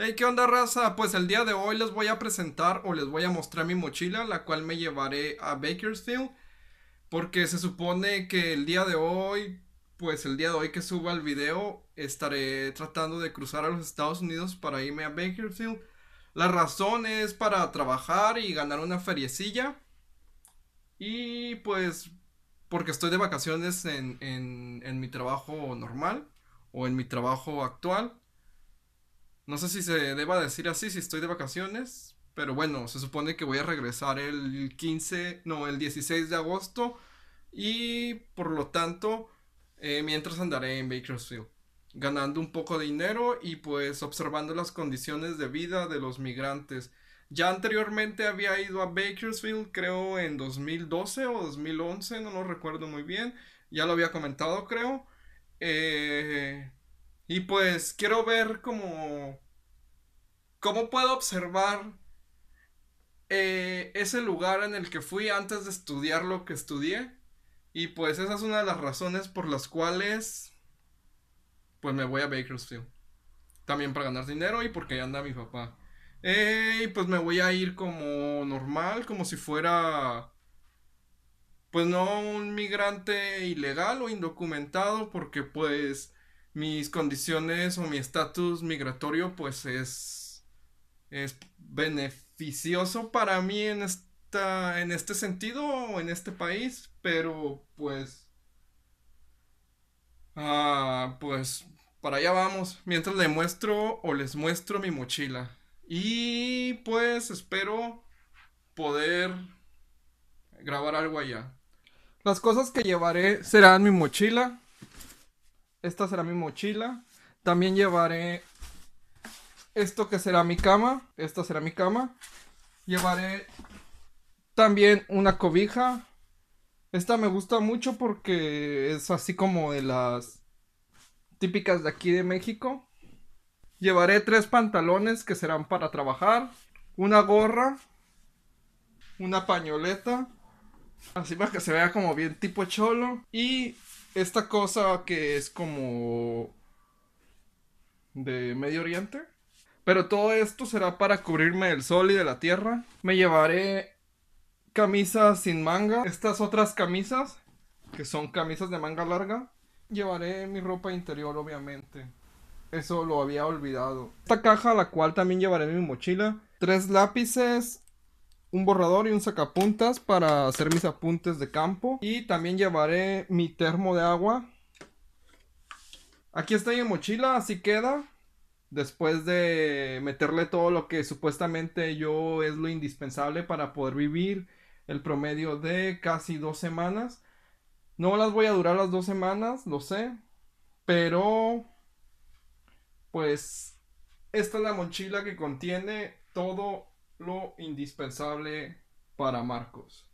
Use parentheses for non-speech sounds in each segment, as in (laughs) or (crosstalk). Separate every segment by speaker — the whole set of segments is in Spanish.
Speaker 1: Hey, ¿qué onda raza? Pues el día de hoy les voy a presentar o les voy a mostrar mi mochila, la cual me llevaré a Bakersfield. Porque se supone que el día de hoy, pues el día de hoy que suba el video, estaré tratando de cruzar a los Estados Unidos para irme a Bakersfield. La razón es para trabajar y ganar una feriecilla. Y pues porque estoy de vacaciones en, en mi trabajo normal o en mi trabajo actual. No sé si se deba decir así, si estoy de vacaciones, pero bueno, se supone que voy a regresar el 15, no, el 16 de agosto y por lo tanto, eh, mientras andaré en Bakersfield, ganando un poco de dinero y pues observando las condiciones de vida de los migrantes. Ya anteriormente había ido a Bakersfield, creo en 2012 o 2011, no lo recuerdo muy bien. Ya lo había comentado, creo. Eh, y pues quiero ver cómo, cómo puedo observar eh, ese lugar en el que fui antes de estudiar lo que estudié. Y pues esa es una de las razones por las cuales pues me voy a Bakersfield. También para ganar dinero y porque ahí anda mi papá. Eh, y pues me voy a ir como normal, como si fuera pues no un migrante ilegal o indocumentado porque pues mis condiciones o mi estatus migratorio pues es, es beneficioso para mí en, esta, en este sentido o en este país, pero pues... Ah, pues para allá vamos, mientras le muestro o les muestro mi mochila. Y pues espero poder grabar algo allá. Las cosas que llevaré serán mi mochila, esta será mi mochila. También llevaré esto que será mi cama. Esta será mi cama. Llevaré también una cobija. Esta me gusta mucho porque es así como de las típicas de aquí de México. Llevaré tres pantalones que serán para trabajar. Una gorra. Una pañoleta. Así para que se vea como bien tipo cholo. Y esta cosa que es como de Medio Oriente. Pero todo esto será para cubrirme del sol y de la tierra. Me llevaré camisas sin manga. Estas otras camisas, que son camisas de manga larga. Llevaré mi ropa interior, obviamente. Eso lo había olvidado. Esta caja, la cual también llevaré mi mochila. Tres lápices, un borrador y un sacapuntas para hacer mis apuntes de campo. Y también llevaré mi termo de agua. Aquí está mi mochila, así queda. Después de meterle todo lo que supuestamente yo es lo indispensable para poder vivir el promedio de casi dos semanas. No las voy a durar las dos semanas, lo sé. Pero, pues, esta es la mochila que contiene todo lo indispensable para Marcos.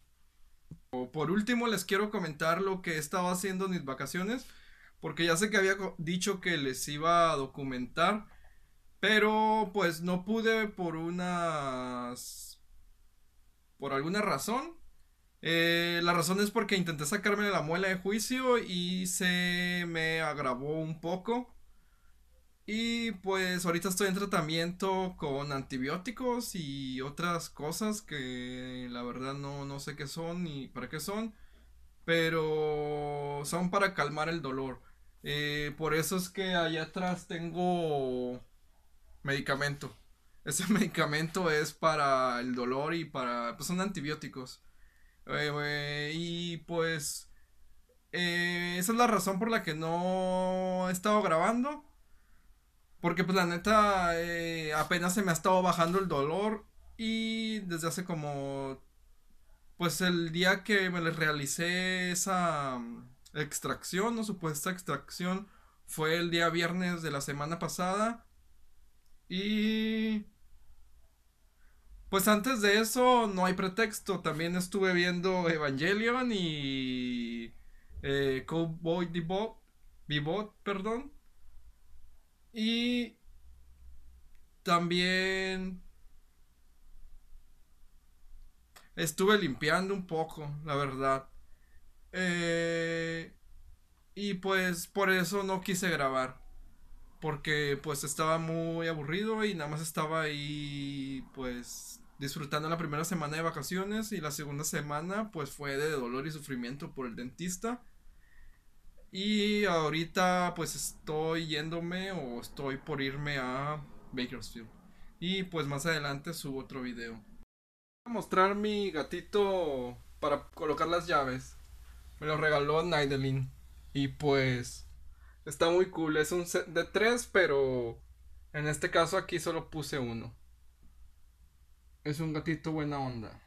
Speaker 1: Por último, les quiero comentar lo que estaba haciendo en mis vacaciones, porque ya sé que había dicho que les iba a documentar, pero pues no pude por unas... por alguna razón. Eh, la razón es porque intenté sacarme la muela de juicio y se me agravó un poco. Y pues ahorita estoy en tratamiento con antibióticos y otras cosas que la verdad no, sé qué son ni para qué son, pero son para calmar el dolor. Eh, por eso es que allá atrás tengo medicamento. (laughs) Ese medicamento es para el dolor y para... pues son antibióticos. Eh, eh, y pues... esa es la razón por la que no he estado grabando porque pues la neta eh, apenas se me ha estado bajando el dolor y desde hace como pues el día que me les realicé esa mm, extracción o supuesta extracción fue el día viernes de la semana pasada y pues antes de eso no hay pretexto también estuve viendo Evangelion y eh, Cowboy Bebop, Bebop perdón También estuve limpiando un poco, la verdad. Eh, y pues por eso no quise grabar. Porque pues estaba muy aburrido y nada más estaba ahí pues disfrutando la primera semana de vacaciones y la segunda semana pues fue de dolor y sufrimiento por el dentista. Y ahorita pues estoy yéndome o estoy por irme a Bakersfield. Y pues más adelante subo otro video. Voy a mostrar mi gatito para colocar las llaves. Me lo regaló Nidelin. Y pues está muy cool. Es un set de tres, pero en este caso aquí solo puse uno. Es un gatito buena onda.